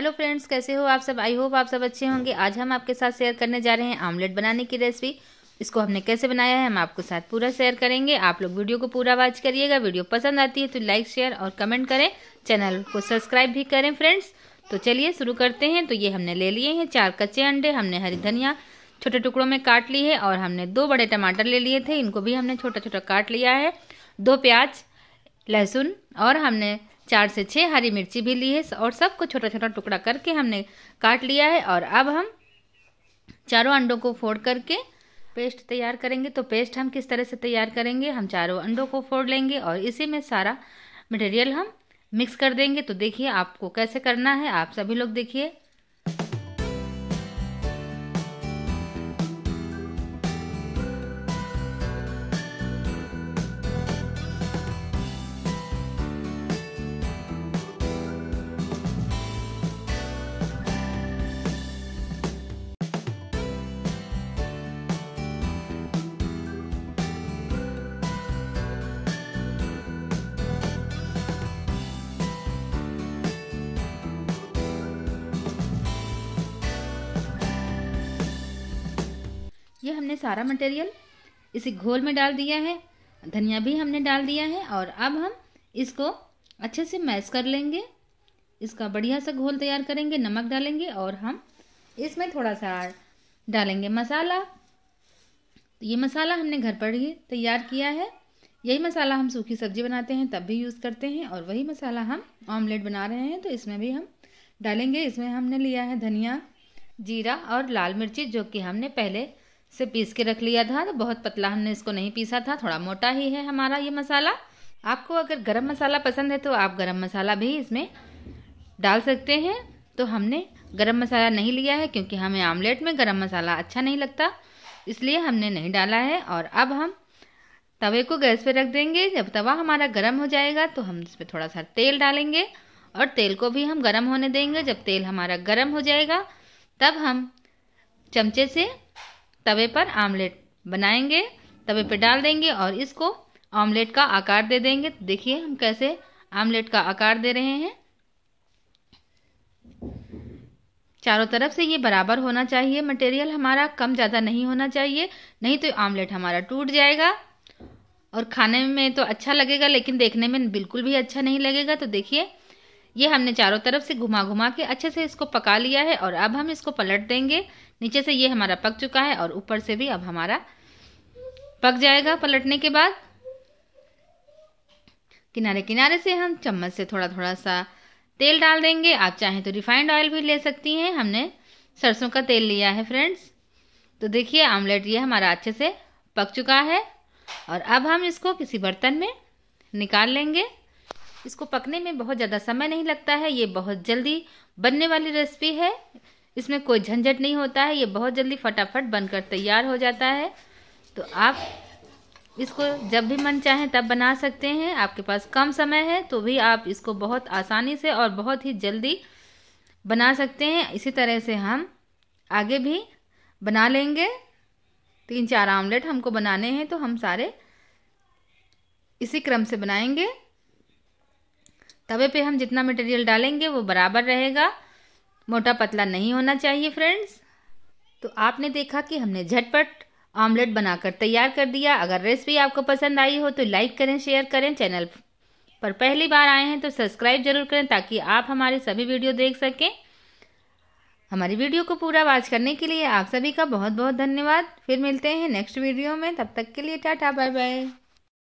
hello friends कैसे हो आप सब आई होप आप सब अच्छे होंगे आज हम आपके साथ शेयर करने जा रहे हैं आमलेट बनाने की रेसिपी इसको हमने कैसे बनाया है हम आपके साथ पूरा शेयर करेंगे आप लोग वीडियो को पूरा वॉच करिएगा वीडियो पसंद आती है तो लाइक शेयर और कमेंट करें चैनल को सब्सक्राइब भी करें फ्रेंड्स तो चलिए शुरू करते हैं तो ये हमने ले लिए हैं चार कच्चे अंडे हमने हरी धनिया छोटे टुकड़ों में काट ली है और हमने दो बड़े टमाटर ले लिए थे इनको भी हमने छोटा छोटा काट लिया है दो प्याज लहसुन और हमने चार से छः हरी मिर्ची भी ली है और सबको छोटा छोटा टुकड़ा करके हमने काट लिया है और अब हम चारों अंडों को फोड़ करके पेस्ट तैयार करेंगे तो पेस्ट हम किस तरह से तैयार करेंगे हम चारों अंडों को फोड़ लेंगे और इसी में सारा मटेरियल हम मिक्स कर देंगे तो देखिए आपको कैसे करना है आप सभी लोग देखिए ये हमने सारा मटेरियल इसी घोल में डाल दिया है धनिया भी हमने डाल दिया है और अब हम इसको अच्छे से मैश कर लेंगे इसका बढ़िया सा घोल तैयार करेंगे नमक डालेंगे और हम इसमें थोड़ा सा डालेंगे मसाला तो ये मसाला हमने घर पर ही तैयार किया है यही मसाला हम सूखी सब्जी बनाते हैं तब भी यूज़ करते हैं और वही मसाला हम ऑमलेट बना रहे हैं तो इसमें भी हम डालेंगे इसमें हमने लिया है धनिया जीरा और लाल मिर्ची जो कि हमने पहले से पीस के रख लिया था तो बहुत पतला हमने इसको नहीं पीसा था थोड़ा मोटा ही है हमारा ये मसाला आपको अगर गरम मसाला पसंद है तो आप गरम मसाला भी इसमें डाल सकते हैं तो हमने गरम मसाला नहीं लिया है क्योंकि हमें आमलेट में गरम मसाला अच्छा नहीं लगता इसलिए हमने नहीं डाला है और अब हम तवे को गैस पर रख देंगे जब तवा हमारा गर्म हो जाएगा तो हम इसमें थोड़ा सा तेल डालेंगे और तेल को भी हम गर्म होने देंगे जब तेल हमारा गर्म हो जाएगा तब हम चमचे से तवे पर आमलेट बनाएंगे तवे पर डाल देंगे और इसको ऑमलेट का आकार दे देंगे तो देखिए हम कैसे आमलेट का आकार दे रहे हैं चारों तरफ से ये बराबर होना चाहिए मटेरियल हमारा कम ज़्यादा नहीं होना चाहिए नहीं तो आमलेट हमारा टूट जाएगा और खाने में तो अच्छा लगेगा लेकिन देखने में बिल्कुल भी अच्छा नहीं लगेगा तो देखिए ये हमने चारों तरफ से घुमा घुमा के अच्छे से इसको पका लिया है और अब हम इसको पलट देंगे नीचे से ये हमारा पक चुका है और ऊपर से भी अब हमारा पक जाएगा पलटने के बाद किनारे किनारे से हम चम्मच से थोड़ा थोड़ा सा तेल डाल देंगे आप चाहें तो रिफाइंड ऑयल भी ले सकती हैं हमने सरसों का तेल लिया है फ्रेंड्स तो देखिए आमलेट ये हमारा अच्छे से पक चुका है और अब हम इसको किसी बर्तन में निकाल लेंगे इसको पकने में बहुत ज़्यादा समय नहीं लगता है ये बहुत जल्दी बनने वाली रेसिपी है इसमें कोई झंझट नहीं होता है ये बहुत जल्दी फटाफट बनकर तैयार हो जाता है तो आप इसको जब भी मन चाहे तब बना सकते हैं आपके पास कम समय है तो भी आप इसको बहुत आसानी से और बहुत ही जल्दी बना सकते हैं इसी तरह से हम आगे भी बना लेंगे तीन चार आमलेट हमको बनाने हैं तो हम सारे इसी क्रम से बनाएंगे तवे पे हम जितना मटेरियल डालेंगे वो बराबर रहेगा मोटा पतला नहीं होना चाहिए फ्रेंड्स तो आपने देखा कि हमने झटपट ऑमलेट बनाकर तैयार कर दिया अगर रेसिपी आपको पसंद आई हो तो लाइक करें शेयर करें चैनल पर पहली बार आए हैं तो सब्सक्राइब जरूर करें ताकि आप हमारे सभी वीडियो देख सकें हमारी वीडियो को पूरा वॉच करने के लिए आप सभी का बहुत बहुत धन्यवाद फिर मिलते हैं नेक्स्ट वीडियो में तब तक के लिए टाटा बाय बाय